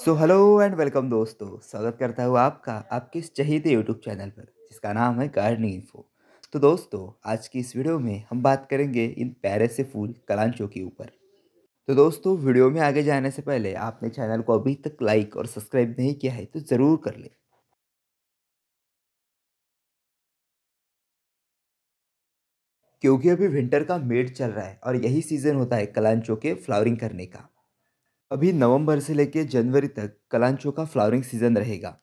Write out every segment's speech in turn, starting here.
so hello and welcome दोस्तों स्वागत करता हूँ आपका आपके इस चहेते यूट्यूब चैनल पर जिसका नाम है गार्डनिंग इन्फो तो दोस्तों आज की इस वीडियो में हम बात करेंगे इन पैरे से फूल कलांचों के ऊपर तो दोस्तों वीडियो में आगे जाने से पहले आपने चैनल को अभी तक लाइक और सब्सक्राइब नहीं किया है तो ज़रूर कर लें क्योंकि अभी विंटर का मेड चल रहा है और यही सीज़न होता है कलांचों के फ्लावरिंग करने का अभी नवंबर से लेकर जनवरी तक कलांचो का फ्लावरिंग सीजन रहेगा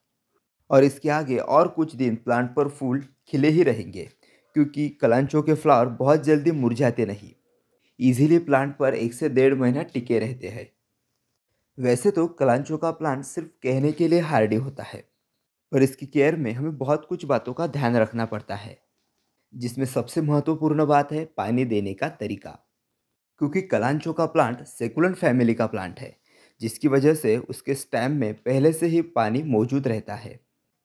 और इसके आगे और कुछ दिन प्लांट पर फूल खिले ही रहेंगे क्योंकि कलांचो के फ्लावर बहुत जल्दी मुरझाते नहीं इजीली प्लांट पर एक से डेढ़ महीना टिके रहते हैं वैसे तो कलांचो का प्लांट सिर्फ कहने के लिए हार्डी होता है और इसकी केयर में हमें बहुत कुछ बातों का ध्यान रखना पड़ता है जिसमें सबसे महत्वपूर्ण बात है पानी देने का तरीका क्योंकि कलांचो का प्लांट सेकुलेंट फैमिली का प्लांट है जिसकी वजह से उसके स्टैम में पहले से ही पानी मौजूद रहता है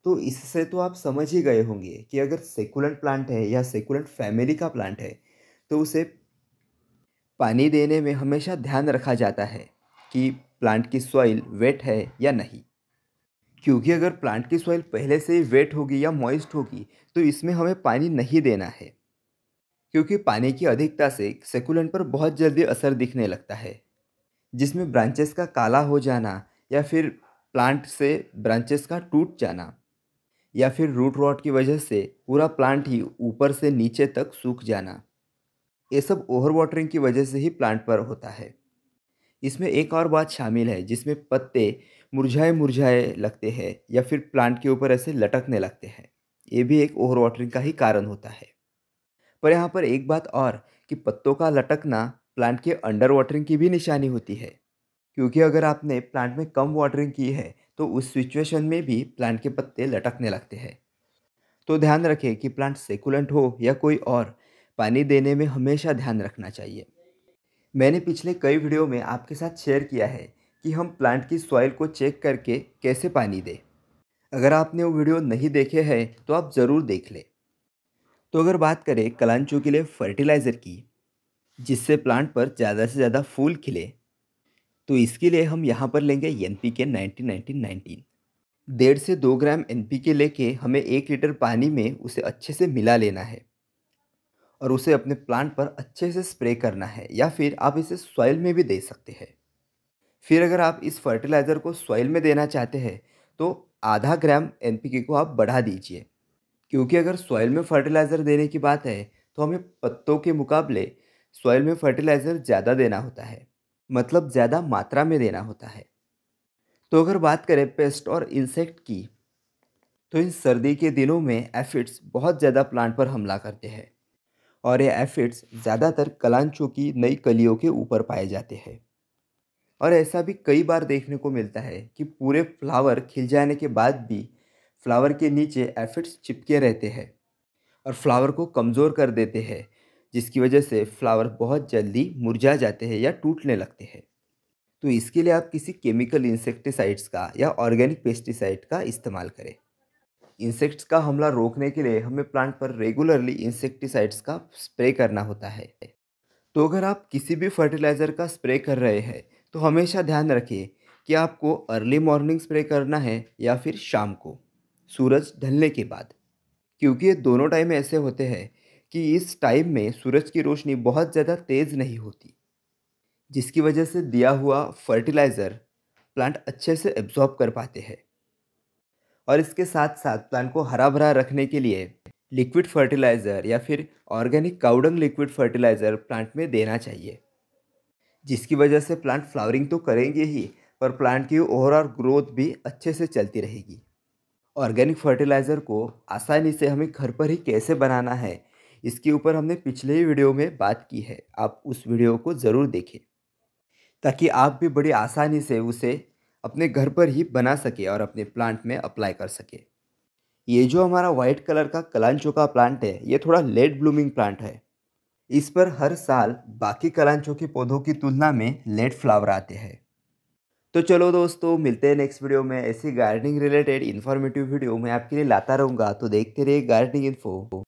तो इससे तो आप समझ ही गए होंगे कि अगर सेकुलेंट प्लांट है या सेकुलेंट फैमिली का प्लांट है तो उसे पानी देने में हमेशा ध्यान रखा जाता है कि प्लांट की सॉइल वेट है या नहीं क्योंकि अगर प्लांट की सॉइल पहले से ही वेट होगी या मॉइस्ट होगी तो इसमें हमें पानी नहीं देना है क्योंकि पानी की अधिकता से सेकुलेंट पर बहुत जल्दी असर दिखने लगता है जिसमें ब्रांचेस का काला हो जाना या फिर प्लांट से ब्रांचेस का टूट जाना या फिर रूट रॉट की वजह से पूरा प्लांट ही ऊपर से नीचे तक सूख जाना ये सब ओवर वाटरिंग की वजह से ही प्लांट पर होता है इसमें एक और बात शामिल है जिसमें पत्ते मुरझाए मुरझाए लगते हैं या फिर प्लांट के ऊपर ऐसे लटकने लगते हैं ये भी एक ओवर वाटरिंग का ही कारण होता है पर यहाँ पर एक बात और कि पत्तों का लटकना प्लांट के अंडर वाटरिंग की भी निशानी होती है क्योंकि अगर आपने प्लांट में कम वाटरिंग की है तो उस सिचुएशन में भी प्लांट के पत्ते लटकने लगते हैं तो ध्यान रखें कि प्लांट सेकुलेंट हो या कोई और पानी देने में हमेशा ध्यान रखना चाहिए मैंने पिछले कई वीडियो में आपके साथ शेयर किया है कि हम प्लांट की सॉइल को चेक करके कैसे पानी दें अगर आपने वो वीडियो नहीं देखे हैं तो आप ज़रूर देख लें तो अगर बात करें कलांचू के लिए फर्टिलाइज़र की जिससे प्लांट पर ज़्यादा से ज़्यादा फूल खिले तो इसके लिए हम यहाँ पर लेंगे N P K nineteen nineteen nineteen डेढ़ से दो ग्राम एन पी के लेके हमें एक लीटर पानी में उसे अच्छे से मिला लेना है और उसे अपने प्लांट पर अच्छे से स्प्रे करना है या फिर आप इसे सॉइल में भी दे सकते हैं फिर अगर आप इस फर्टिलाइज़र को सॉइल में देना चाहते हैं तो आधा ग्राम एन पी के को आप बढ़ा दीजिए क्योंकि अगर सॉइल में फर्टिलाइज़र देने की बात है तो हमें पत्तों के मुकाबले सॉइल में फर्टिलाइज़र ज़्यादा देना होता है मतलब ज़्यादा मात्रा में देना होता है तो अगर बात करें पेस्ट और इंसेक्ट की तो इन सर्दी के दिनों में एफिड्स बहुत ज़्यादा प्लांट पर हमला करते हैं और ये एफिड्स ज़्यादातर कलांचों की नई कलियों के ऊपर पाए जाते हैं और ऐसा भी कई बार देखने को मिलता है कि पूरे फ्लावर खिल जाने के बाद भी फ्लावर के नीचे एफिड्स चिपके रहते हैं और फ्लावर को कमज़ोर कर देते हैं जिसकी वजह से फ्लावर बहुत जल्दी मुरझा जाते हैं या टूटने लगते हैं तो इसके लिए आप किसी केमिकल इंसेक्टिसाइड्स का या ऑर्गेनिक पेस्टिसाइड का इस्तेमाल करें इंसेक्ट्स का हमला रोकने के लिए हमें प्लांट पर रेगुलरली इंसेक्टिसाइड्स का स्प्रे करना होता है तो अगर आप किसी भी फर्टिलाइज़र का स्प्रे कर रहे हैं तो हमेशा ध्यान रखिए कि आपको अर्ली मॉर्निंग स्प्रे करना है या फिर शाम को सूरज ढलने के बाद क्योंकि ये दोनों टाइम ऐसे होते हैं कि इस टाइम में सूरज की रोशनी बहुत ज़्यादा तेज़ नहीं होती जिसकी वजह से दिया हुआ फर्टिलाइज़र प्लांट अच्छे से एब्जॉर्ब कर पाते हैं और इसके साथ साथ प्लांट को हरा भरा रखने के लिए लिक्विड फर्टिलाइज़र या फिर organic cow dung liquid fertiliser plant में देना चाहिए जिसकी वजह से प्लांट फ्लावरिंग तो करेंगे ही पर प्लांट की ओवरऑल ग्रोथ भी अच्छे से चलती रहेगी ऑर्गेनिक फर्टिलाइज़र को आसानी से हमें घर पर ही कैसे बनाना है इसके ऊपर हमने पिछले ही वीडियो में बात की है आप उस वीडियो को ज़रूर देखें ताकि आप भी बड़ी आसानी से उसे अपने घर पर ही बना सके और अपने प्लांट में अप्लाई कर सके ये जो हमारा वाइट कलर का कलांचो का प्लांट है ये थोड़ा लेट ब्लूमिंग प्लांट है इस पर हर साल बाकी कलांचों के पौधों की तुलना में लेट फ्लावर आते हैं तो चलो दोस्तों मिलते हैं नेक्स्ट वीडियो में ऐसी गार्डनिंग रिलेटेड इन्फॉर्मेटिव वीडियो मैं आपके लिए लाता रहूँगा तो देखते रहिए गार्डनिंग इन्फो